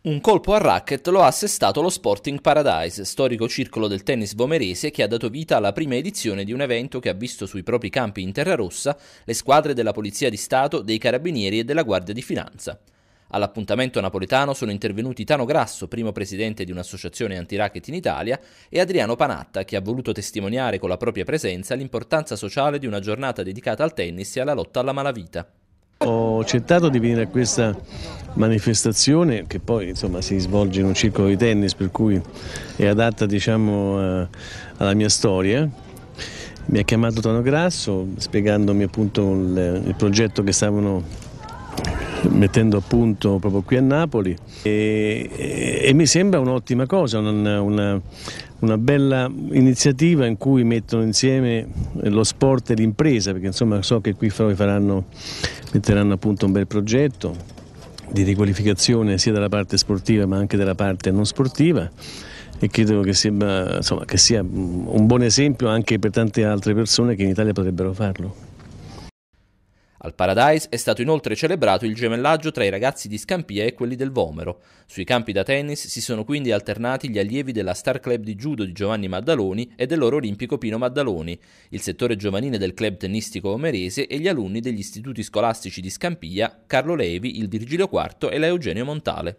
Un colpo a racket lo ha assestato lo Sporting Paradise, storico circolo del tennis vomerese che ha dato vita alla prima edizione di un evento che ha visto sui propri campi in terra rossa le squadre della Polizia di Stato, dei Carabinieri e della Guardia di Finanza. All'appuntamento napoletano sono intervenuti Tano Grasso, primo presidente di un'associazione anti-racket in Italia, e Adriano Panatta, che ha voluto testimoniare con la propria presenza l'importanza sociale di una giornata dedicata al tennis e alla lotta alla malavita. Ho accettato di venire a questa manifestazione che poi insomma, si svolge in un circolo di tennis per cui è adatta diciamo, eh, alla mia storia. Mi ha chiamato Tano Grasso spiegandomi appunto il, il progetto che stavano mettendo a punto proprio qui a Napoli e, e mi sembra un'ottima cosa, una, una, una, bella iniziativa in cui mettono insieme lo sport e l'impresa, perché insomma so che qui faranno, metteranno a punto un bel progetto di riqualificazione sia della parte sportiva ma anche della parte non sportiva e credo che sia, insomma, che sia un buon esempio anche per tante altre persone che in Italia potrebbero farlo. Al Paradise è stato inoltre celebrato il gemellaggio tra i ragazzi di Scampia e quelli del Vomero. Sui campi da tennis si sono quindi alternati gli allievi della Star Club di Judo di Giovanni Maddaloni e del loro olimpico Pino Maddaloni, il settore giovanile del club tennistico omerese e gli alunni degli istituti scolastici di Scampia, Carlo Levi, il Virgilio IV e l'Eugenio Montale.